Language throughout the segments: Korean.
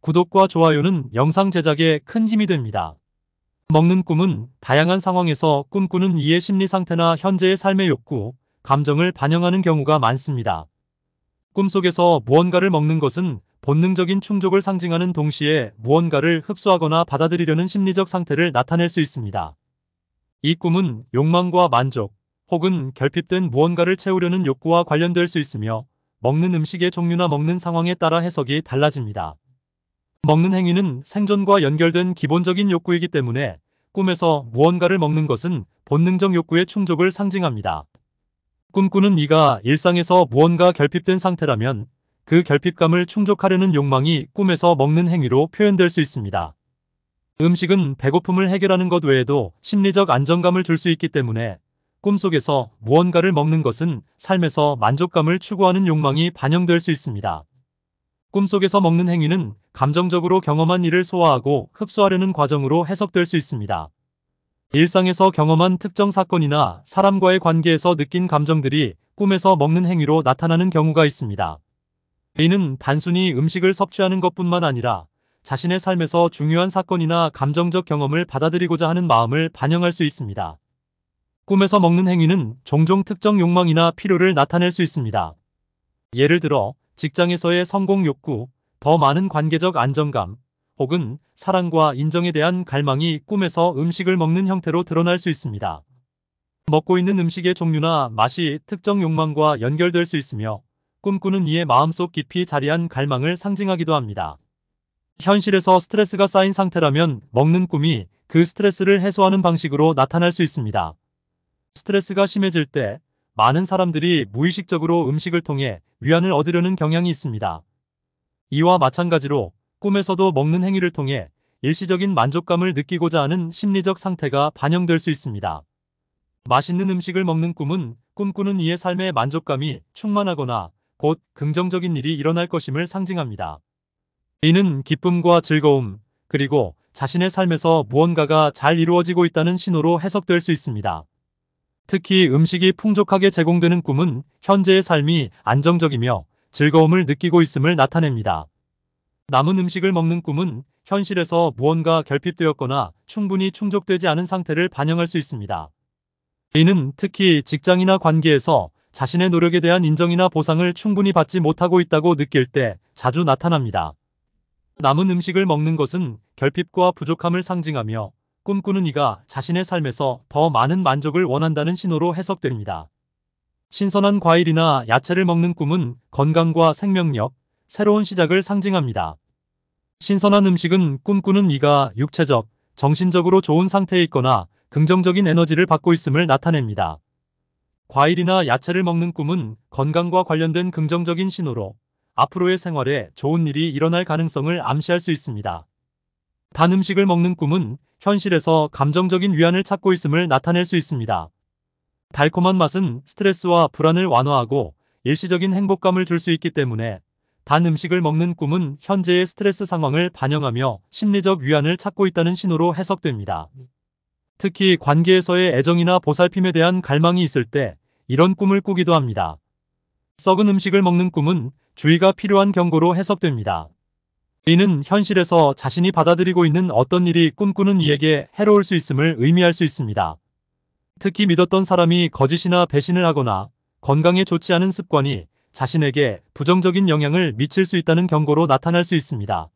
구독과 좋아요는 영상 제작에 큰 힘이 됩니다. 먹는 꿈은 다양한 상황에서 꿈꾸는 이의 심리 상태나 현재의 삶의 욕구, 감정을 반영하는 경우가 많습니다. 꿈속에서 무언가를 먹는 것은 본능적인 충족을 상징하는 동시에 무언가를 흡수하거나 받아들이려는 심리적 상태를 나타낼 수 있습니다. 이 꿈은 욕망과 만족, 혹은 결핍된 무언가를 채우려는 욕구와 관련될 수 있으며 먹는 음식의 종류나 먹는 상황에 따라 해석이 달라집니다. 먹는 행위는 생존과 연결된 기본적인 욕구이기 때문에 꿈에서 무언가를 먹는 것은 본능적 욕구의 충족을 상징합니다. 꿈꾸는 이가 일상에서 무언가 결핍된 상태라면 그 결핍감을 충족하려는 욕망이 꿈에서 먹는 행위로 표현될 수 있습니다. 음식은 배고픔을 해결하는 것 외에도 심리적 안정감을 줄 수 있기 때문에 꿈속에서 무언가를 먹는 것은 삶에서 만족감을 추구하는 욕망이 반영될 수 있습니다. 꿈속에서 먹는 행위는 감정적으로 경험한 일을 소화하고 흡수하려는 과정으로 해석될 수 있습니다. 일상에서 경험한 특정 사건이나 사람과의 관계에서 느낀 감정들이 꿈에서 먹는 행위로 나타나는 경우가 있습니다. 이는 단순히 음식을 섭취하는 것뿐만 아니라 자신의 삶에서 중요한 사건이나 감정적 경험을 받아들이고자 하는 마음을 반영할 수 있습니다. 꿈에서 먹는 행위는 종종 특정 욕망이나 필요를 나타낼 수 있습니다. 예를 들어 직장에서의 성공 욕구, 더 많은 관계적 안정감, 혹은 사랑과 인정에 대한 갈망이 꿈에서 음식을 먹는 형태로 드러날 수 있습니다. 먹고 있는 음식의 종류나 맛이 특정 욕망과 연결될 수 있으며 꿈꾸는 이의 마음속 깊이 자리한 갈망을 상징하기도 합니다. 현실에서 스트레스가 쌓인 상태라면 먹는 꿈이 그 스트레스를 해소하는 방식으로 나타날 수 있습니다. 스트레스가 심해질 때 많은 사람들이 무의식적으로 음식을 통해 위안을 얻으려는 경향이 있습니다. 이와 마찬가지로 꿈에서도 먹는 행위를 통해 일시적인 만족감을 느끼고자 하는 심리적 상태가 반영될 수 있습니다. 맛있는 음식을 먹는 꿈은 꿈꾸는 이의 삶의 만족감이 충만하거나 곧 긍정적인 일이 일어날 것임을 상징합니다. 이는 기쁨과 즐거움, 그리고 자신의 삶에서 무언가가 잘 이루어지고 있다는 신호로 해석될 수 있습니다. 특히 음식이 풍족하게 제공되는 꿈은 현재의 삶이 안정적이며 즐거움을 느끼고 있음을 나타냅니다. 남은 음식을 먹는 꿈은 현실에서 무언가 결핍되었거나 충분히 충족되지 않은 상태를 반영할 수 있습니다. 이는 특히 직장이나 관계에서 자신의 노력에 대한 인정이나 보상을 충분히 받지 못하고 있다고 느낄 때 자주 나타납니다. 남은 음식을 먹는 것은 결핍과 부족함을 상징하며 꿈꾸는 이가 자신의 삶에서 더 많은 만족을 원한다는 신호로 해석됩니다. 신선한 과일이나 야채를 먹는 꿈은 건강과 생명력, 새로운 시작을 상징합니다. 신선한 음식은 꿈꾸는 이가 육체적, 정신적으로 좋은 상태에 있거나 긍정적인 에너지를 받고 있음을 나타냅니다. 과일이나 야채를 먹는 꿈은 건강과 관련된 긍정적인 신호로 앞으로의 생활에 좋은 일이 일어날 가능성을 암시할 수 있습니다. 단 음식을 먹는 꿈은 현실에서 감정적인 위안을 찾고 있음을 나타낼 수 있습니다. 달콤한 맛은 스트레스와 불안을 완화하고 일시적인 행복감을 줄 수 있기 때문에 단 음식을 먹는 꿈은 현재의 스트레스 상황을 반영하며 심리적 위안을 찾고 있다는 신호로 해석됩니다. 특히 관계에서의 애정이나 보살핌에 대한 갈망이 있을 때 이런 꿈을 꾸기도 합니다. 썩은 음식을 먹는 꿈은 주의가 필요한 경고로 해석됩니다. 이는 현실에서 자신이 받아들이고 있는 어떤 일이 꿈꾸는 이에게 해로울 수 있음을 의미할 수 있습니다. 특히 믿었던 사람이 거짓이나 배신을 하거나 건강에 좋지 않은 습관이 자신에게 부정적인 영향을 미칠 수 있다는 경고로 나타날 수 있습니다.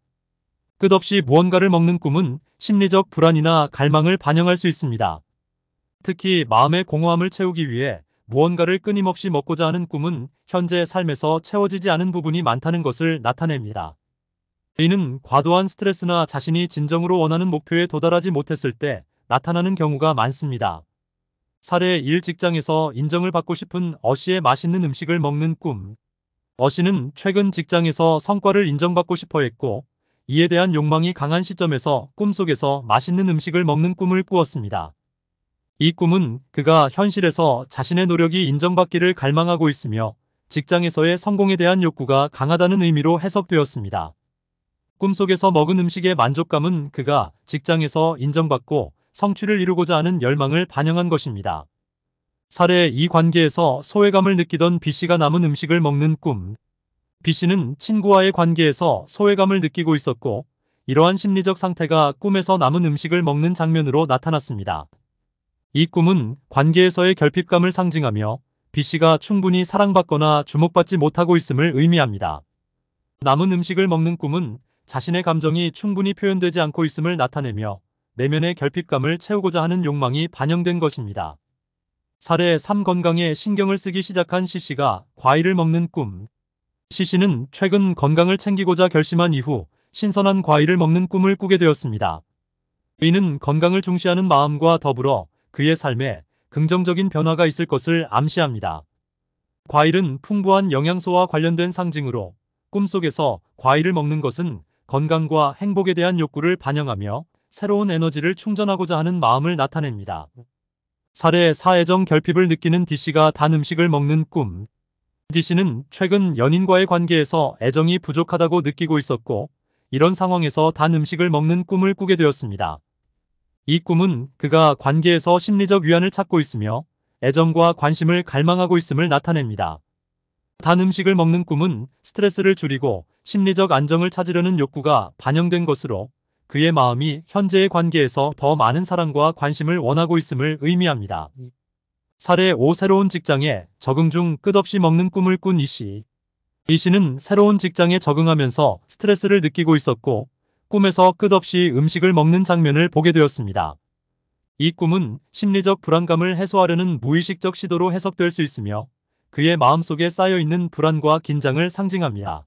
끝없이 무언가를 먹는 꿈은 심리적 불안이나 갈망을 반영할 수 있습니다. 특히 마음의 공허함을 채우기 위해 무언가를 끊임없이 먹고자 하는 꿈은 현재 삶에서 채워지지 않은 부분이 많다는 것을 나타냅니다. 이는 과도한 스트레스나 자신이 진정으로 원하는 목표에 도달하지 못했을 때 나타나는 경우가 많습니다. 사례 1 직장에서 인정을 받고 싶은 어씨의 맛있는 음식을 먹는 꿈. 어씨는 최근 직장에서 성과를 인정받고 싶어 했고 이에 대한 욕망이 강한 시점에서 꿈속에서 맛있는 음식을 먹는 꿈을 꾸었습니다. 이 꿈은 그가 현실에서 자신의 노력이 인정받기를 갈망하고 있으며 직장에서의 성공에 대한 욕구가 강하다는 의미로 해석되었습니다. 꿈속에서 먹은 음식의 만족감은 그가 직장에서 인정받고 성취를 이루고자 하는 열망을 반영한 것입니다. 사례 이 관계에서 소외감을 느끼던 B씨가 남은 음식을 먹는 꿈. B씨는 친구와의 관계에서 소외감을 느끼고 있었고 이러한 심리적 상태가 꿈에서 남은 음식을 먹는 장면으로 나타났습니다. 이 꿈은 관계에서의 결핍감을 상징하며 B씨가 충분히 사랑받거나 주목받지 못하고 있음을 의미합니다. 남은 음식을 먹는 꿈은 자신의 감정이 충분히 표현되지 않고 있음을 나타내며 내면의 결핍감을 채우고자 하는 욕망이 반영된 것입니다. 사례 3 건강에 신경을 쓰기 시작한 C씨가 과일을 먹는 꿈 C씨는 최근 건강을 챙기고자 결심한 이후 신선한 과일을 먹는 꿈을 꾸게 되었습니다. 이는 건강을 중시하는 마음과 더불어 그의 삶에 긍정적인 변화가 있을 것을 암시합니다. 과일은 풍부한 영양소와 관련된 상징으로 꿈속에서 과일을 먹는 것은 건강과 행복에 대한 욕구를 반영하며 새로운 에너지를 충전하고자 하는 마음을 나타냅니다. 사례 사회정 결핍을 느끼는 DC가 단 음식을 먹는 꿈 DC는 최근 연인과의 관계에서 애정이 부족하다고 느끼고 있었고 이런 상황에서 단 음식을 먹는 꿈을 꾸게 되었습니다. 이 꿈은 그가 관계에서 심리적 위안을 찾고 있으며 애정과 관심을 갈망하고 있음을 나타냅니다. 단 음식을 먹는 꿈은 스트레스를 줄이고 심리적 안정을 찾으려는 욕구가 반영된 것으로 그의 마음이 현재의 관계에서 더 많은 사랑과 관심을 원하고 있음을 의미합니다. 사례 5 새로운 직장에 적응 중 끝없이 먹는 꿈을 꾼 이씨. 이씨는 새로운 직장에 적응하면서 스트레스를 느끼고 있었고 꿈에서 끝없이 음식을 먹는 장면을 보게 되었습니다. 이 꿈은 심리적 불안감을 해소하려는 무의식적 시도로 해석될 수 있으며 그의 마음속에 쌓여있는 불안과 긴장을 상징합니다.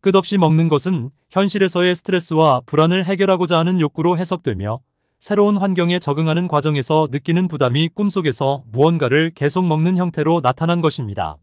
끝없이 먹는 것은 현실에서의 스트레스와 불안을 해결하고자 하는 욕구로 해석되며 새로운 환경에 적응하는 과정에서 느끼는 부담이 꿈속에서 무언가를 계속 먹는 형태로 나타난 것입니다.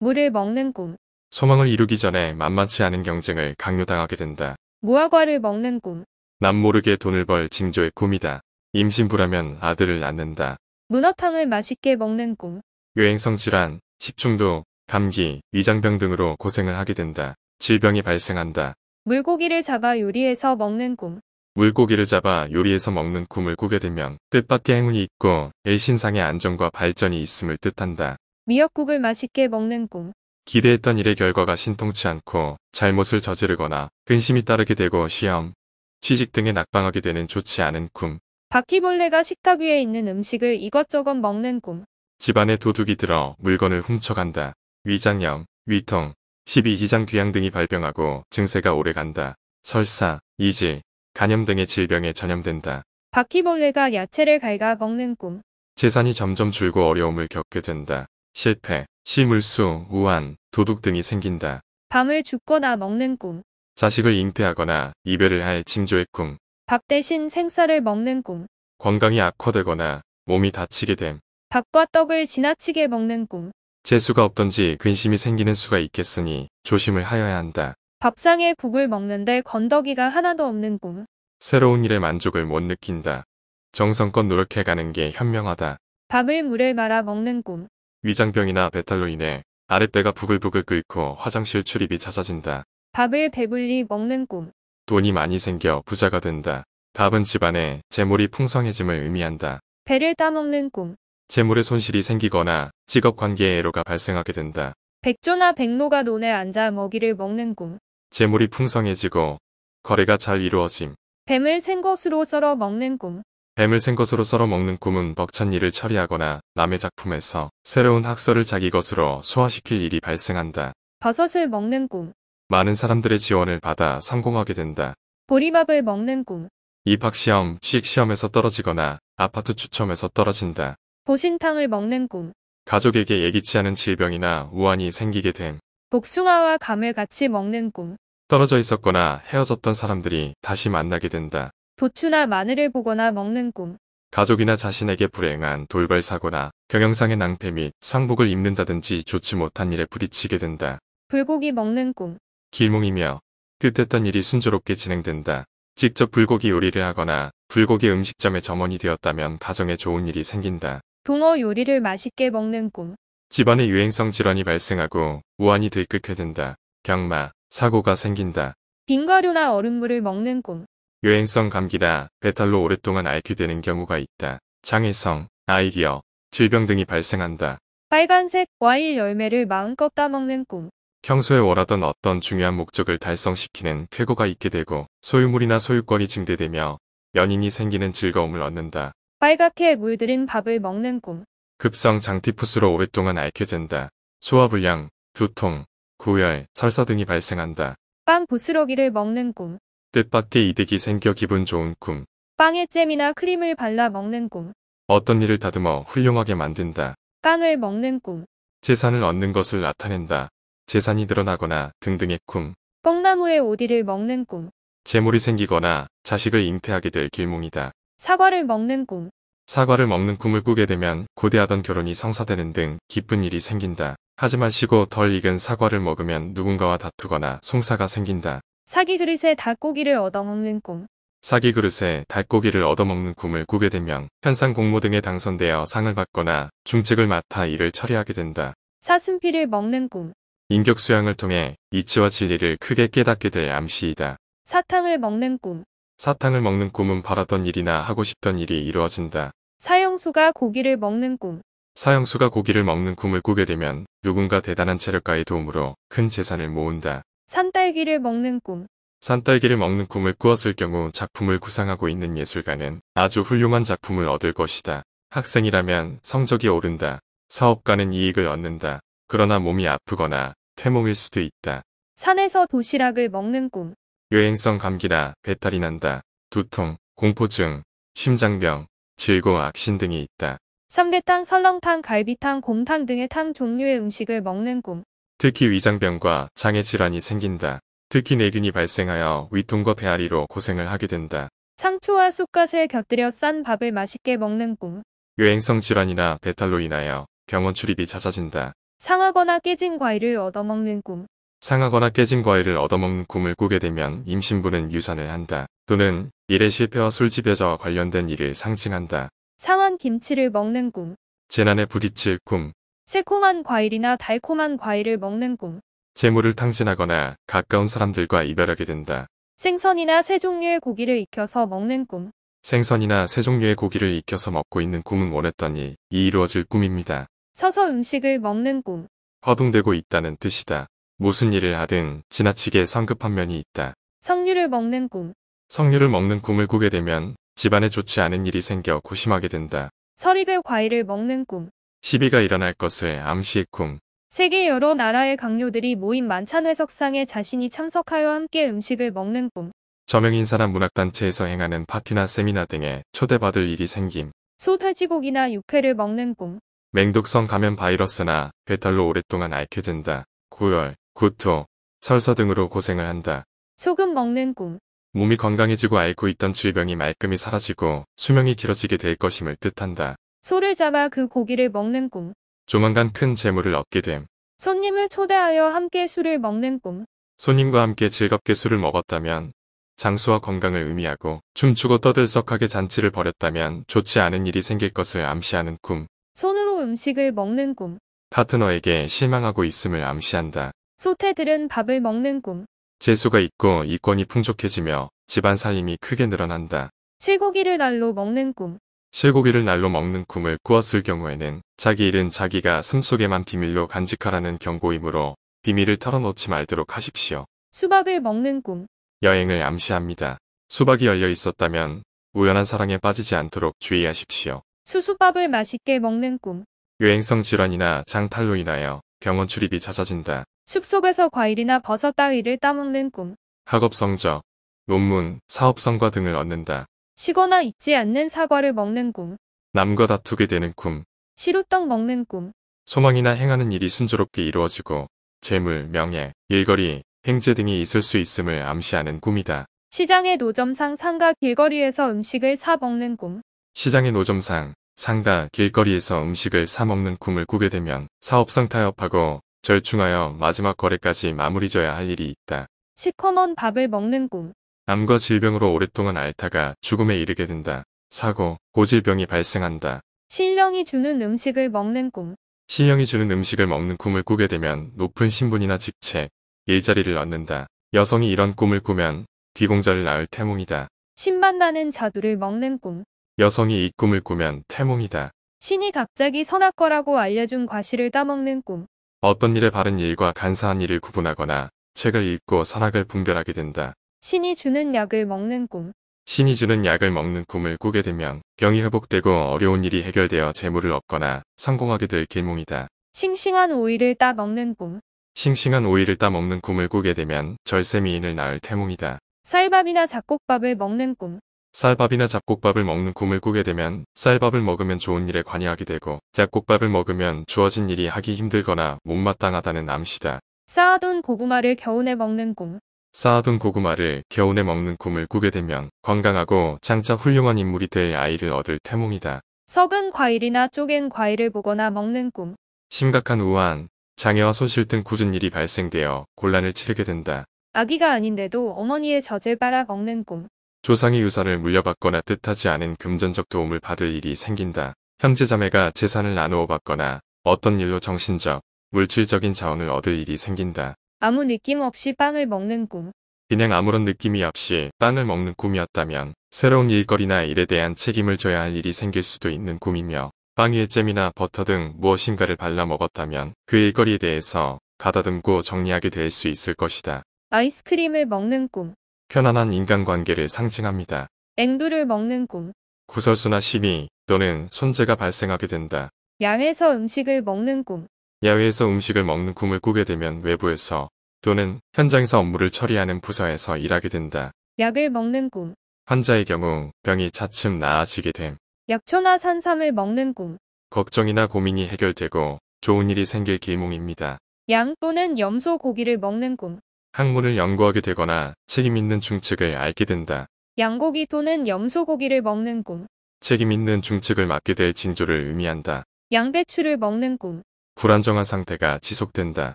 물을 먹는 꿈, 소망을 이루기 전에 만만치 않은 경쟁을 강요당하게 된다. 무화과를 먹는 꿈, 남 모르게 돈을 벌 징조의 꿈이다. 임신부라면 아들을 낳는다. 문어탕을 맛있게 먹는 꿈, 유행성 질환, 식중독, 감기, 위장병 등으로 고생을 하게 된다. 질병이 발생한다. 물고기를 잡아 요리해서 먹는 꿈. 물고기를 잡아 요리해서 먹는 꿈을 꾸게 되면 뜻밖의 행운이 있고 일신상의 안정과 발전이 있음을 뜻한다. 미역국을 맛있게 먹는 꿈. 기대했던 일의 결과가 신통치 않고 잘못을 저지르거나 근심이 따르게 되고 시험, 취직 등에 낙방하게 되는 좋지 않은 꿈. 바퀴벌레가 식탁 위에 있는 음식을 이것저것 먹는 꿈. 집안에 도둑이 들어 물건을 훔쳐간다. 위장염, 위통, 12기장 귀양 등이 발병하고 증세가 오래간다. 설사, 이질, 간염 등의 질병에 전염된다. 바퀴벌레가 야채를 갉아 먹는 꿈. 재산이 점점 줄고 어려움을 겪게 된다. 실패, 시물수, 우한, 도둑 등이 생긴다. 밤을 죽거나 먹는 꿈. 자식을 잉태하거나 이별을 할 징조의 꿈. 밥 대신 생사를 먹는 꿈. 건강이 악화되거나 몸이 다치게 됨. 밥과 떡을 지나치게 먹는 꿈. 재수가 없던지 근심이 생기는 수가 있겠으니 조심을 하여야 한다. 밥상에 국을 먹는데 건더기가 하나도 없는 꿈. 새로운 일에 만족을 못 느낀다. 정성껏 노력해가는 게 현명하다. 밥을 물에 말아 먹는 꿈. 위장병이나 배탈로 인해 아랫배가 부글부글 끓고 화장실 출입이 잦아진다. 밥을 배불리 먹는 꿈. 돈이 많이 생겨 부자가 된다. 밥은 집안에 재물이 풍성해짐을 의미한다. 배를 따먹는 꿈. 재물의 손실이 생기거나 직업관계의 애로가 발생하게 된다. 백조나 백로가 논에 앉아 먹이를 먹는 꿈. 재물이 풍성해지고 거래가 잘 이루어짐. 뱀을 생것으로 썰어 먹는 꿈. 뱀을 생것으로 썰어 먹는 꿈은 벅찬 일을 처리하거나 남의 작품에서 새로운 학설을 자기 것으로 소화시킬 일이 발생한다. 버섯을 먹는 꿈. 많은 사람들의 지원을 받아 성공하게 된다. 보리밥을 먹는 꿈. 입학시험, 취직시험에서 떨어지거나 아파트 추첨에서 떨어진다. 보신탕을 먹는 꿈. 가족에게 예기치 않은 질병이나 우환이 생기게 됨. 복숭아와 감을 같이 먹는 꿈. 떨어져 있었거나 헤어졌던 사람들이 다시 만나게 된다. 도추나 마늘을 보거나 먹는 꿈. 가족이나 자신에게 불행한 돌발 사고나 경영상의 낭패 및 상복을 입는다든지 좋지 못한 일에 부딪히게 된다. 불고기 먹는 꿈. 길몽이며 뜻했던 일이 순조롭게 진행된다. 직접 불고기 요리를 하거나 불고기 음식점의 점원이 되었다면 가정에 좋은 일이 생긴다. 동어 요리를 맛있게 먹는 꿈. 집안에 유행성 질환이 발생하고 우환이 들끓게된다. 경마, 사고가 생긴다. 빙과류나 얼음물을 먹는 꿈. 유행성 감기나 배탈로 오랫동안 앓게 되는 경우가 있다. 장애성, 아이디어, 질병 등이 발생한다. 빨간색 과일 열매를 마음껏 따먹는 꿈. 평소에 원하던 어떤 중요한 목적을 달성시키는 쾌거가 있게 되고 소유물이나 소유권이 증대되며 연인이 생기는 즐거움을 얻는다. 빨갛게 물들인 밥을 먹는 꿈. 급성 장티푸스로 오랫동안 앓게 된다. 소화불량, 두통, 구열, 설사 등이 발생한다. 빵 부스러기를 먹는 꿈. 뜻밖의 이득이 생겨 기분 좋은 꿈. 빵에 잼이나 크림을 발라 먹는 꿈. 어떤 일을 다듬어 훌륭하게 만든다. 빵을 먹는 꿈. 재산을 얻는 것을 나타낸다. 재산이 늘어나거나 등등의 꿈. 뻥나무의 오디를 먹는 꿈. 재물이 생기거나 자식을 잉태하게 될 길몽이다. 사과를 먹는 꿈. 사과를 먹는 꿈을 꾸게 되면 고대하던 결혼이 성사되는 등 기쁜 일이 생긴다. 하지만 시고 덜 익은 사과를 먹으면 누군가와 다투거나 송사가 생긴다. 사기 그릇에 닭고기를 얻어먹는 꿈. 사기 그릇에 닭고기를 얻어먹는 꿈을 꾸게 되면 현상 공모 등에 당선되어 상을 받거나 중책을 맡아 일을 처리하게 된다. 사슴피를 먹는 꿈. 인격 수양을 통해 이치와 진리를 크게 깨닫게 될 암시이다. 사탕을 먹는 꿈. 사탕을 먹는 꿈은 바라던 일이나 하고 싶던 일이 이루어진다. 사형수가 고기를 먹는 꿈. 사형수가 고기를 먹는 꿈을 꾸게 되면 누군가 대단한 체력가의 도움으로 큰 재산을 모은다. 산딸기를 먹는 꿈. 산딸기를 먹는 꿈을 꾸었을 경우 작품을 구상하고 있는 예술가는 아주 훌륭한 작품을 얻을 것이다. 학생이라면 성적이 오른다. 사업가는 이익을 얻는다. 그러나 몸이 아프거나 태몽일 수도 있다. 산에서 도시락을 먹는 꿈. 여행성 감기라 배탈이 난다, 두통, 공포증, 심장병, 질고 악신 등이 있다. 삼계탕, 설렁탕, 갈비탕, 곰탕 등의 탕 종류의 음식을 먹는 꿈. 특히 위장병과 장애 질환이 생긴다. 특히 내균이 발생하여 위통과 배앓이로 고생을 하게 된다. 상추와 쑥갓을 곁들여 싼 밥을 맛있게 먹는 꿈. 유행성 질환이나 배탈로 인하여 병원 출입이 잦아진다. 상하거나 깨진 과일을 얻어먹는 꿈. 상하거나 깨진 과일을 얻어먹는 꿈을 꾸게 되면 임신부는 유산을 한다. 또는 일의 실패와 술집에서 관련된 일을 상징한다. 상한 김치를 먹는 꿈. 재난에 부딪힐 꿈. 새콤한 과일이나 달콤한 과일을 먹는 꿈. 재물을 탕진하거나 가까운 사람들과 이별하게 된다. 생선이나 새 종류의 고기를 익혀서 먹는 꿈. 생선이나 새 종류의 고기를 익혀서 먹고 있는 꿈은 원했더니 이 이루어질 꿈입니다. 서서 음식을 먹는 꿈. 허둥대고 있다는 뜻이다. 무슨 일을 하든 지나치게 성급한 면이 있다. 석류를 먹는 꿈. 석류를 먹는 꿈을 꾸게 되면 집안에 좋지 않은 일이 생겨 고심하게 된다. 서리글 과일을 먹는 꿈. 시비가 일어날 것을 암시의 꿈. 세계 여러 나라의 강료들이 모인 만찬 회석상에 자신이 참석하여 함께 음식을 먹는 꿈. 저명인사나 문학단체에서 행하는 파티나 세미나 등에 초대받을 일이 생김. 소 돼지고기나 육회를 먹는 꿈. 맹독성 감염 바이러스나 배탈로 오랫동안 앓게 된다. 9열 구토, 설사 등으로 고생을 한다. 소금 먹는 꿈. 몸이 건강해지고 앓고 있던 질병이 말끔히 사라지고 수명이 길어지게 될 것임을 뜻한다. 소를 잡아 그 고기를 먹는 꿈. 조만간 큰 재물을 얻게 됨. 손님을 초대하여 함께 술을 먹는 꿈. 손님과 함께 즐겁게 술을 먹었다면 장수와 건강을 의미하고 춤추고 떠들썩하게 잔치를 벌였다면 좋지 않은 일이 생길 것을 암시하는 꿈. 손으로 음식을 먹는 꿈. 파트너에게 실망하고 있음을 암시한다. 소태들은 밥을 먹는 꿈. 재수가 있고 이권이 풍족해지며 집안 살림이 크게 늘어난다. 쇠고기를 날로 먹는 꿈. 쇠고기를 날로 먹는 꿈을 꾸었을 경우에는 자기 일은 자기가 숨속에만 비밀로 간직하라는 경고이므로 비밀을 털어놓지 말도록 하십시오. 수박을 먹는 꿈. 여행을 암시합니다. 수박이 열려 있었다면 우연한 사랑에 빠지지 않도록 주의하십시오. 수수밥을 맛있게 먹는 꿈. 유행성 질환이나 장탈로 인하여 병원 출입이 잦아진다. 숲속에서 과일이나 버섯 따위를 따먹는 꿈. 학업 성적, 논문, 사업 성과 등을 얻는다. 쉬거나 잊지 않는 사과를 먹는 꿈. 남과 다투게 되는 꿈. 시루떡 먹는 꿈. 소망이나 행하는 일이 순조롭게 이루어지고 재물, 명예, 일거리, 행재 등이 있을 수 있음을 암시하는 꿈이다. 시장의 노점상 상가 길거리에서 음식을 사 먹는 꿈. 시장의 노점상, 상가, 길거리에서 음식을 사 먹는 꿈을 꾸게 되면 사업상 타협하고 절충하여 마지막 거래까지 마무리져야 할 일이 있다. 시커먼 밥을 먹는 꿈. 암과 질병으로 오랫동안 앓다가 죽음에 이르게 된다. 사고, 고질병이 발생한다. 신령이 주는 음식을 먹는 꿈. 신령이 주는 음식을 먹는 꿈을 꾸게 되면 높은 신분이나 직책, 일자리를 얻는다. 여성이 이런 꿈을 꾸면 귀공자를 낳을 태몽이다. 신만 나는 자두를 먹는 꿈. 여성이 이 꿈을 꾸면 태몽이다. 신이 갑자기 선악거라고 알려준 과실을 따먹는 꿈. 어떤 일에 바른 일과 간사한 일을 구분하거나 책을 읽고 선악을 분별하게 된다. 신이 주는 약을 먹는 꿈. 신이 주는 약을 먹는 꿈을 꾸게 되면 병이 회복되고 어려운 일이 해결되어 재물을 얻거나 성공하게 될길몽이다 싱싱한 오이를 따 먹는 꿈. 싱싱한 오이를 따 먹는 꿈을 꾸게 되면 절세 미인을 낳을 태몽이다. 쌀밥이나 잡곡밥을 먹는 꿈. 쌀밥이나 잡곡밥을 먹는 꿈을 꾸게 되면 쌀밥을 먹으면 좋은 일에 관여하게 되고 잡곡밥을 먹으면 주어진 일이 하기 힘들거나 못마땅하다는 암시다. 쌓아둔 고구마를 겨우내 먹는 꿈. 쌓아둔 고구마를 겨우내 먹는 꿈을 꾸게 되면 건강하고 장차 훌륭한 인물이 될 아이를 얻을 태몽이다. 썩은 과일이나 쪼갠 과일을 보거나 먹는 꿈. 심각한 우한 장애와 소실 등 굳은 일이 발생되어 곤란을 치르게 된다. 아기가 아닌데도 어머니의 젖을 빨아 먹는 꿈. 조상의 유산을 물려받거나 뜻하지 않은 금전적 도움을 받을 일이 생긴다. 형제 자매가 재산을 나누어 받거나 어떤 일로 정신적, 물질적인 자원을 얻을 일이 생긴다. 아무 느낌 없이 빵을 먹는 꿈. 그냥 아무런 느낌이 없이 빵을 먹는 꿈이었다면 새로운 일거리나 일에 대한 책임을 져야 할 일이 생길 수도 있는 꿈이며 빵 위에 잼이나 버터 등 무엇인가를 발라 먹었다면 그 일거리에 대해서 가다듬고 정리하게 될 수 있을 것이다. 아이스크림을 먹는 꿈. 편안한 인간관계를 상징합니다. 앵두를 먹는 꿈. 구설수나 시이 또는 손재가 발생하게 된다. 야외에서 음식을 먹는 꿈. 야외에서 음식을 먹는 꿈을 꾸게 되면 외부에서 또는 현장에서 업무를 처리하는 부서에서 일하게 된다. 약을 먹는 꿈. 환자의 경우 병이 차츰 나아지게 됨. 약초나 산삼을 먹는 꿈. 걱정이나 고민이 해결되고 좋은 일이 생길 길몽입니다. 양 또는 염소 고기를 먹는 꿈. 학문을 연구하게 되거나 책임있는 중책을 알게 된다. 양고기 또는 염소고기를 먹는 꿈. 책임있는 중책을 맡게 될 징조를 의미한다. 양배추를 먹는 꿈. 불안정한 상태가 지속된다.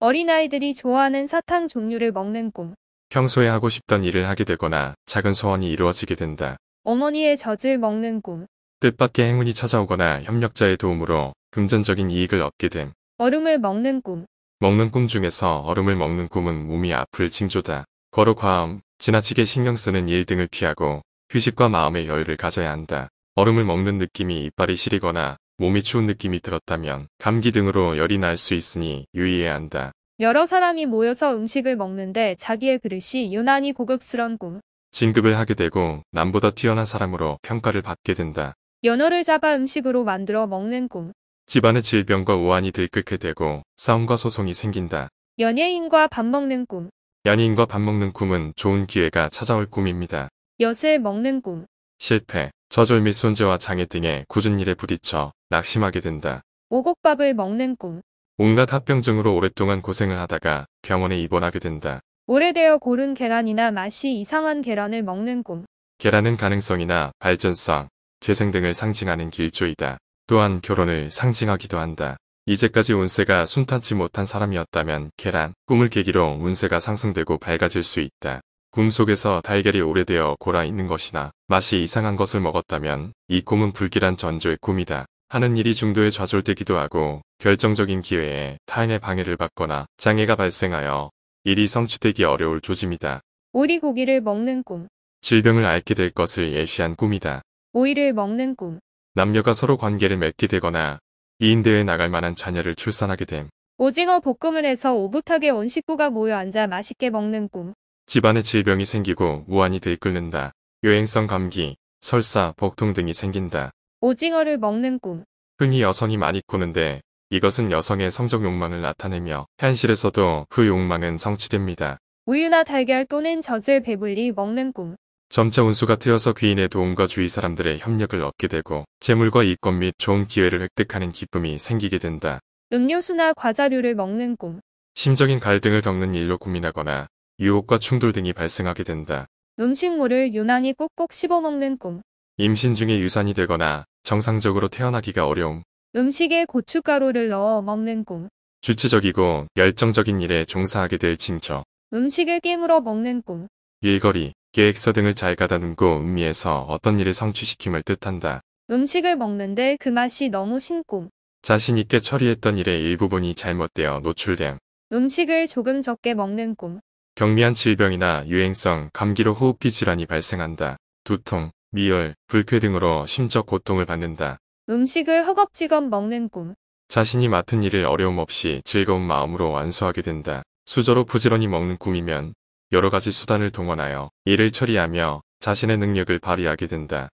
어린아이들이 좋아하는 사탕 종류를 먹는 꿈. 평소에 하고 싶던 일을 하게 되거나 작은 소원이 이루어지게 된다. 어머니의 젖을 먹는 꿈. 뜻밖의 행운이 찾아오거나 협력자의 도움으로 금전적인 이익을 얻게 됨. 얼음을 먹는 꿈. 먹는 꿈 중에서 얼음을 먹는 꿈은 몸이 아플 징조다. 거로 과음, 지나치게 신경 쓰는 일 등을 피하고 휴식과 마음의 여유를 가져야 한다. 얼음을 먹는 느낌이 이빨이 시리거나 몸이 추운 느낌이 들었다면 감기 등으로 열이 날 수 있으니 유의해야 한다. 여러 사람이 모여서 음식을 먹는데 자기의 그릇이 유난히 고급스러운 꿈. 진급을 하게 되고 남보다 뛰어난 사람으로 평가를 받게 된다. 연어를 잡아 음식으로 만들어 먹는 꿈. 집안의 질병과 우환이 들끓게 되고 싸움과 소송이 생긴다. 연예인과 밥 먹는 꿈, 연인과 예밥 먹는 꿈은 좋은 기회가 찾아올 꿈입니다. 엿을 먹는 꿈, 실패, 저절 및 손재와 장애 등의 굳은 일에 부딪혀 낙심하게 된다. 오곡밥을 먹는 꿈, 온갖 합병증으로 오랫동안 고생을 하다가 병원에 입원하게 된다. 오래되어 고른 계란이나 맛이 이상한 계란을 먹는 꿈, 계란은 가능성이나 발전성, 재생 등을 상징하는 길조이다. 또한 결혼을 상징하기도 한다. 이제까지 운세가 순탄치 못한 사람이었다면 계란, 꿈을 계기로 운세가 상승되고 밝아질 수 있다. 꿈속에서 달걀이 오래되어 골아 있는 것이나 맛이 이상한 것을 먹었다면 이 꿈은 불길한 전조의 꿈이다. 하는 일이 중도에 좌절되기도 하고 결정적인 기회에 타인의 방해를 받거나 장애가 발생하여 일이 성취되기 어려울 조짐이다. 오리 고기를 먹는 꿈 질병을 앓게 될 것을 예시한 꿈이다. 오이를 먹는 꿈 남녀가 서로 관계를 맺게 되거나 이인대에 나갈 만한 자녀를 출산하게 됨. 오징어 볶음을 해서 오붓하게 온 식구가 모여 앉아 맛있게 먹는 꿈. 집안에 질병이 생기고 무한히 들끓는다. 요행성 감기, 설사, 복통 등이 생긴다. 오징어를 먹는 꿈. 흔히 여성이 많이 꾸는데 이것은 여성의 성적 욕망을 나타내며 현실에서도 그 욕망은 성취됩니다. 우유나 달걀 또는 젖을 배불리 먹는 꿈. 점차 운수가 트여서 귀인의 도움과 주위 사람들의 협력을 얻게 되고 재물과 이권 및 좋은 기회를 획득하는 기쁨이 생기게 된다. 음료수나 과자류를 먹는 꿈 심적인 갈등을 겪는 일로 고민하거나 유혹과 충돌 등이 발생하게 된다. 음식물을 유난히 꼭꼭 씹어먹는 꿈 임신 중에 유산이 되거나 정상적으로 태어나기가 어려움 음식에 고춧가루를 넣어 먹는 꿈 주체적이고 열정적인 일에 종사하게 될 징조 음식을 깨물어 먹는 꿈 일거리, 계획서 등을 잘 가다듬고 음미해서 어떤 일을 성취시킴을 뜻한다. 음식을 먹는데 그 맛이 너무 신꿈 자신 있게 처리했던 일의 일부분이 잘못되어 노출됨. 음식을 조금 적게 먹는 꿈. 경미한 질병이나 유행성, 감기로 호흡기 질환이 발생한다. 두통, 미열, 불쾌 등으로 심적 고통을 받는다. 음식을 허겁지겁 먹는 꿈. 자신이 맡은 일을 어려움 없이 즐거운 마음으로 완수하게 된다. 수저로 부지런히 먹는 꿈이면 여러 가지 수단을 동원하여 이를 처리하며 자신의 능력을 발휘하게 된다.